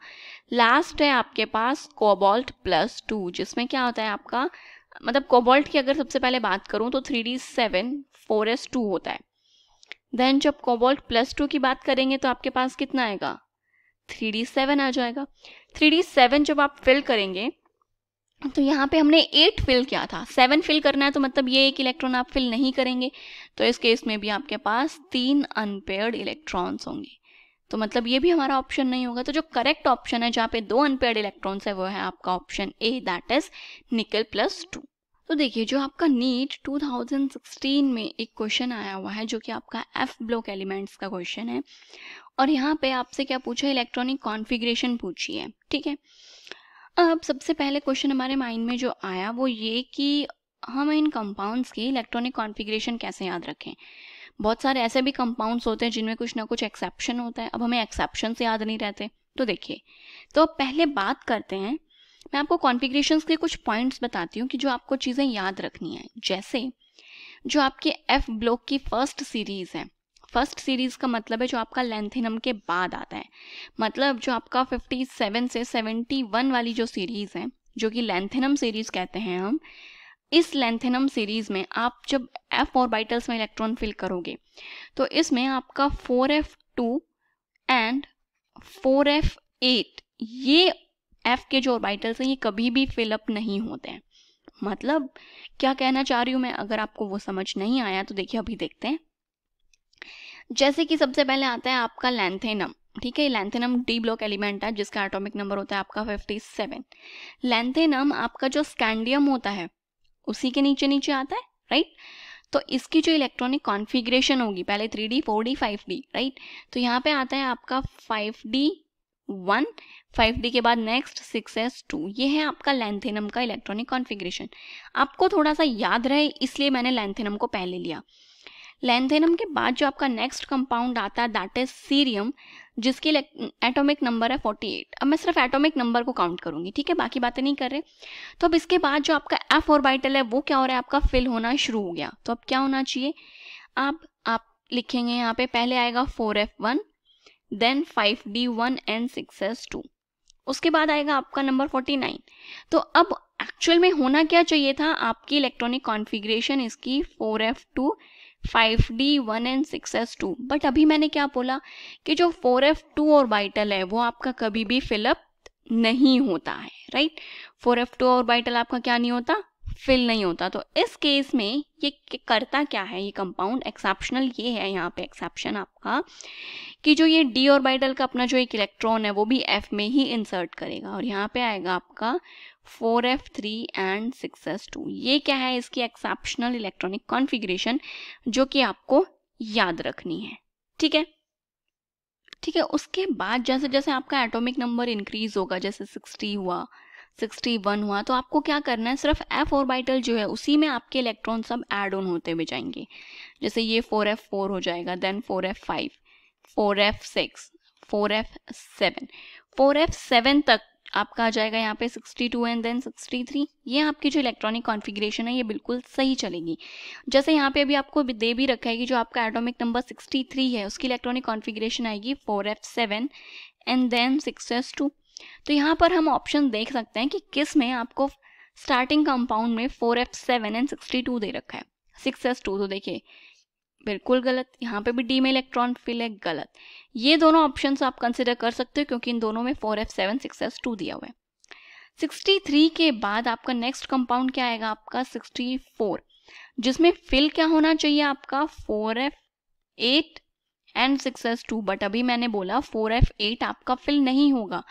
लास्ट है आपके पास कोबाल्ट प्लस टू जिसमें क्या होता है आपका मतलब कोबाल्ट की अगर सबसे पहले बात करूँ तो three d seven four s two होता है देन जब कोबाल्ट प्लस टू की बात करेंगे तो आपके पास कितना आएगा थ्री डी सेवन आ जाएगा थ्री डी सेवन जब आप फिल करेंगे तो यहाँ पे हमने एट फिल किया था सेवन फिल करना है तो मतलब ये एक इलेक्ट्रॉन आप फिल नहीं करेंगे तो इस केस में भी आपके पास तीन अनपेयर्ड इलेक्ट्रॉन्स होंगे तो मतलब ये भी हमारा ऑप्शन नहीं होगा तो जो करेक्ट ऑप्शन है जहाँ पे दो अनपेयर्ड इलेक्ट्रॉन्स है वो है आपका option A that is nickel plus two तो देखिए जो आपका नीट 2016 में एक क्वेश्चन आया हुआ है जो कि आपका एफ ब्लॉक एलिमेंट्स का क्वेश्चन है और यहाँ पे आपसे क्या पूछा इलेक्ट्रॉनिक कॉन्फिग्रेशन पूछी है ठीक है अब सबसे पहले क्वेश्चन हमारे माइंड में जो आया वो ये कि हम इन कंपाउंड्स की इलेक्ट्रॉनिक कॉन्फ़िगरेशन कैसे याद रखें बहुत सारे ऐसे भी कंपाउंड्स होते हैं जिनमें कुछ ना कुछ एक्सेप्शन होता है अब हमें एक्सेप्शन से याद नहीं रहते तो देखिए तो अब पहले बात करते हैं मैं आपको कॉन्फ़िगरेशन के कुछ पॉइंट्स बताती हूँ कि जो आपको चीज़ें याद रखनी है जैसे जो आपके एफ ब्लॉक की फर्स्ट सीरीज़ है फर्स्ट सीरीज़ का मतलब है जो आपका लेंथेनम के बाद आता है मतलब जो आपका 57 से 71 वाली जो सीरीज़ है जो कि लेंथेनम सीरीज़ कहते हैं हम इस लेंथेनम सीरीज़ में आप जब एफ ऑर्बिटल्स में इलेक्ट्रॉन फिल करोगे तो इसमें आपका 4f2 एंड एट ये एफ के जो ऑर्बिटल्स हैं ये कभी भी फिलअप नहीं होते हैं मतलब क्या कहना चाह रही हूँ मैं अगर आपको वो समझ नहीं आया तो देखिए अभी देखते हैं जैसे कि सबसे पहले आता है आपका लैंथेनम ठीक है लैंथेनम डी ब्लॉक एलिमेंट है जिसका एटॉमिक नंबर होता है आपका 57 लेंथेनम आपका जो स्कैंडियम होता है उसी के नीचे नीचे आता है राइट तो इसकी जो इलेक्ट्रॉनिक कॉन्फ़िगरेशन होगी पहले 3D, 4D, 5D राइट तो यहाँ पे आता है आपका 5D वन 5D के बाद नेक्स्ट टू ये है आपका लैंथेनम का इलेक्ट्रॉनिक कॉन्फ़िगरेशन आपको थोड़ा सा याद रहे इसलिए मैंने लैंथेनम को पहले लिया लेंथेनम के बाद जो आपका नेक्स्ट कंपाउंड आता है दैट इज सीरियम जिसकी एटॉमिक नंबर है 48 अब मैं सिर्फ एटॉमिक नंबर को काउंट करूंगी ठीक है बाकी बातें नहीं कर रहे तो अब इसके बाद जो आपका एफ ऑर्बिटल है वो क्या हो रहा है आपका फिल होना शुरू हो गया तो अब क्या होना चाहिए आप आप लिखेंगे यहाँ पे पहले आएगा four f one then five d one and six s two उसके बाद आएगा आपका नंबर फोर्टी नाइन तो अब एक्चुअल में होना क्या चाहिए था आपकी इलेक्ट्रॉनिक कॉन्फ़िगरेशन इसकी four f two five d one and six s two but अभी मैंने क्या बोला कि जो फोर एफ टू बाइटल है वो आपका कभी भी फिलअप नहीं होता है right four f two orbital आपका क्या नहीं होता फिल नहीं होता तो इस केस में ये करता क्या है ये कंपाउंड एक्सेप्शनल ये है यहाँ पे एक्सेप्शन आपका कि जो ये डी ऑर्बिटल का अपना जो एक इलेक्ट्रॉन है वो भी एफ में ही इंसर्ट करेगा और यहाँ पे आएगा आपका four f three and six s two ये क्या है इसकी एक्सेप्शनल इलेक्ट्रॉनिक कॉन्फिग्रेशन जो कि आपको याद रखनी है ठीक है ठीक है उसके बाद जैसे जैसे आपका एटॉमिक नंबर इंक्रीज होगा जैसे 60 हुआ 61 हुआ तो आपको क्या करना है सिर्फ एफ ऑर्बिटल जो है उसी में आपके इलेक्ट्रॉन सब एड ऑन होते हुए जाएंगे जैसे ये 4f4 हो जाएगा then 4f5 4f6 4f7 4f7 तक आपका आ जाएगा यहाँ पे 62 एंड देन 63 ये आपकी जो इलेक्ट्रॉनिक कॉन्फ़िगरेशन है ये बिल्कुल सही चलेगी जैसे यहाँ पे अभी आपको दे भी रखा है कि जो आपका एटॉमिक नंबर 63 है उसकी इलेक्ट्रॉनिक कॉन्फ़िगरेशन आएगी 4f7 एंड देन 6s2 तो यहाँ पर हम ऑप्शन देख सकते हैं कि किस में आपको स्टार्टिंग कंपाउंड में four f seven and sixty two दे रखा है सिक्स एस टू तो देखिए बिल्कुल गलत यहाँ पे भी डी में इलेक्ट्रॉन फिल है गलत ये दोनों ऑप्शन आप कंसिडर कर सकते हो क्योंकि इन दोनों में four f seven six s two दिया हुआ है सिक्सटी थ्री के बाद आपका नेक्स्ट कंपाउंड क्या आएगा आपका सिक्सटी फोर जिसमें फिल क्या होना चाहिए आपका four f eight and six s two but अभी मैंने बोला फोर एफ एट आपका फिल नहीं होगा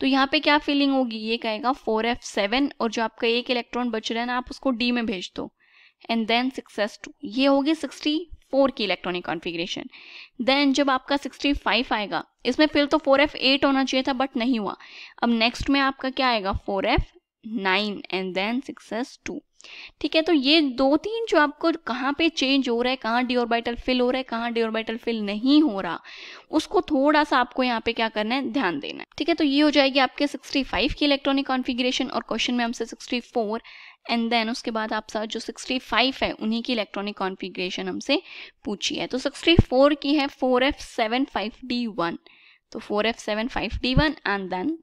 तो यहाँ पे क्या फीलिंग होगी ये कहेगा फोर एफ सेवन और जो आपका एक इलेक्ट्रॉन बच रहा है ना आप उसको डी में भेज दो एंड देन सिक्स टू ये होगी सिक्सटी फोर की इलेक्ट्रॉनिक कॉन्फ़िगरेशन देन जब आपका 65 आएगा इसमें फिर तो 4f8 होना चाहिए था बट नहीं हुआ अब नेक्स्ट में आपका क्या आएगा 4f9 एंड देन टू ठीक है तो ये दो तीन जो आपको कहाँ पे चेंज हो रहा है कहाँ डिओरबाइटल फिल हो रहा है कहाँ डिओरबाइटल फिल नहीं हो रहा उसको थोड़ा सा आपको यहाँ पे क्या करना है ध्यान देना है ठीक है तो ये हो जाएगी आपके 65 की इलेक्ट्रॉनिक कॉन्फिग्रेशन और क्वेश्चन में हमसे 64 एंड देन उसके बाद आप सर जो 65 है उन्हीं की इलेक्ट्रॉनिक कॉन्फिग्रेशन हमसे पूछी है तो फोर की है फोर वन तो वन एंड देन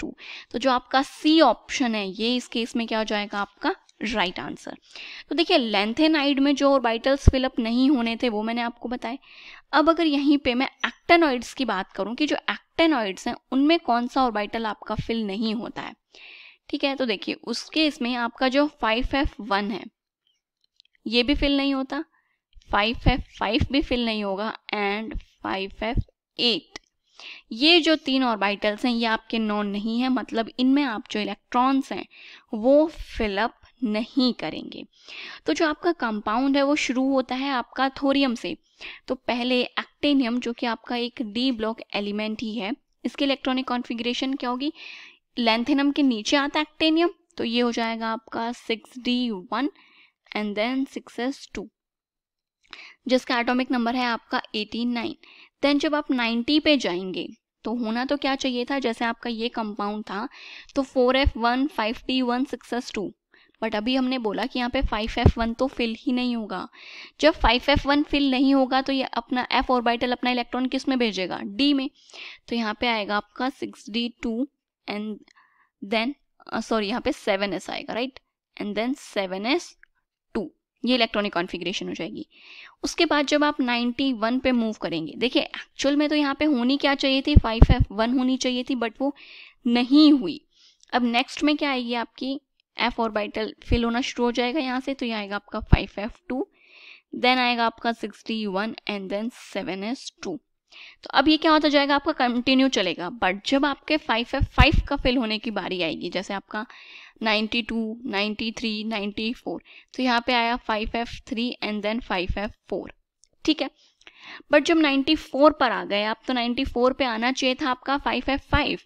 टू तो जो आपका सी ऑप्शन है ये इस केस में क्या हो जाएगा आपका राइट right आंसर तो देखिए लेंथेनाइड में जो ऑर्बिटल्स फिलअप नहीं होने थे वो मैंने आपको बताए अब अगर यहीं पे मैं एक्टेनॉइड्स की बात करूं कि जो एक्टेनॉइड्स हैं उनमें कौन सा ऑर्बिटल आपका फिल नहीं होता है ठीक है तो देखिए उस केस में आपका जो 5f1 है ये भी फिल नहीं होता 5f5 भी फिल नहीं होगा एंड एफ एट ये जो तीन ऑर्बिटल्स हैं ये आपके नॉन नहीं है मतलब इनमें आप जो इलेक्ट्रॉन्स हैं वो फिलअप नहीं करेंगे तो जो आपका कंपाउंड है वो शुरू होता है आपका थोरियम से तो पहले एक्टेनियम जो कि आपका एक डी ब्लॉक एलिमेंट ही है इसके इलेक्ट्रॉनिक कॉन्फ़िगरेशन क्या होगी लेंथेनम के नीचे आता है एक्टेनियम तो ये हो जाएगा आपका six d one and then six s two जिसका एटॉमिक नंबर है आपका एटी नाइन देन जब आप 90 पे जाएंगे तो होना तो क्या चाहिए था जैसे आपका ये कंपाउंड था तो four f one five d one six two but अभी हमने बोला कि यहाँ पे 5f1 तो फिल ही नहीं होगा जब 5f1 फिल नहीं होगा तो ये अपना f ऑर्बिटल अपना इलेक्ट्रॉन किस में भेजेगा d में तो यहाँ पे आएगा आपका 6d2 एंड देन सॉरी यहाँ पे 7s आएगा राइट एंड देन 7s ये इलेक्ट्रॉनिक कॉन्फ़िगरेशन हो जाएगी उसके बाद जब आप 91 पे मूव करेंगे देखिए एक्चुअल में तो यहाँ पे होनी क्या चाहिए थी 5F1 होनी चाहिए थी बट वो नहीं हुई अब नेक्स्ट में क्या आएगी आपकी एफ ऑर्बिटल फिल होना शुरू हो जाएगा यहाँ से तो ये आएगा आपका 5F2 देन आएगा आपका 61 एंड देन 7s2 तो अब ये क्या होता जाएगा आपका कंटिन्यू चलेगा बट जब आपके फाइव एफ फाइव का फिल होने की बारी आएगी जैसे आपका टू थ्री नाइन्टी फोर तो यहाँ पे आया थ्री एंड देन फोर ठीक है बट जब फोर पर आ गए आप तो नाइन्टी फोर पे आना चाहिए था आपका फाइव एफ फाइव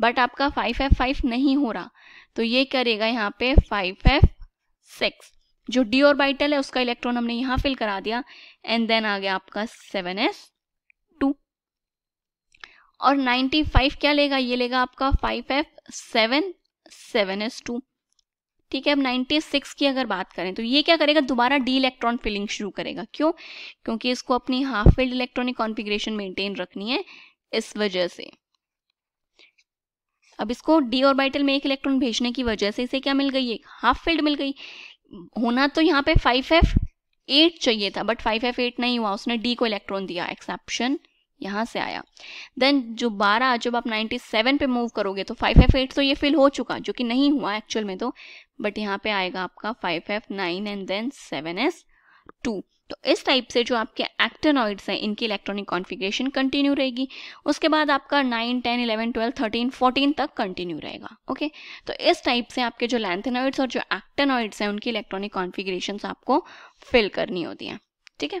बट आपका फाइव एफ फाइव नहीं हो रहा तो ये करेगा यहाँ पे फाइव एफ सिक्स जो डी और बाइटल है उसका इलेक्ट्रॉन हमने यहाँ फिल करा दिया एंड देन आ गया आपका सेवन एस और 95 क्या लेगा ये लेगा आपका 5f 7 7s2 ठीक है अब 96 की अगर बात करें तो ये क्या करेगा दोबारा डी इलेक्ट्रॉन फिलिंग शुरू करेगा क्यों क्योंकि इसको अपनी half filled electronic configuration maintain रखनी है इस वजह से अब इसको डी ऑर्बिटल में एक इलेक्ट्रॉन भेजने की वजह से इसे क्या मिल गई एक हाफ फील्ड मिल गई होना तो यहाँ पे फाइव एफ एट चाहिए था बट फाइव एफ एट नहीं हुआ उसने डी को इलेक्ट्रॉन दिया एक्सेप्शन यहाँ से आया देन जो बारह जब आप नाइन्टी सेवन पे मूव करोगे तो फाइव एफ एट तो ये फिल हो चुका जो कि नहीं हुआ एक्चुअल में तो बट यहाँ पे आएगा आपका five f nine and then seven s two तो इस टाइप से जो आपके एक्टेनॉइड्स हैं इनकी इलेक्ट्रॉनिक कॉन्फ़िगरेशन कंटिन्यू रहेगी उसके बाद आपका 9, 10, 11, 12, 13, 14 तक कंटिन्यू रहेगा ओके तो इस टाइप से आपके जो लैंथेनॉइड्स और जो एक्टेनॉइड्स हैं उनकी इलेक्ट्रॉनिक कॉन्फ़िगरेशंस आपको फिल करनी होती हैं ठीक है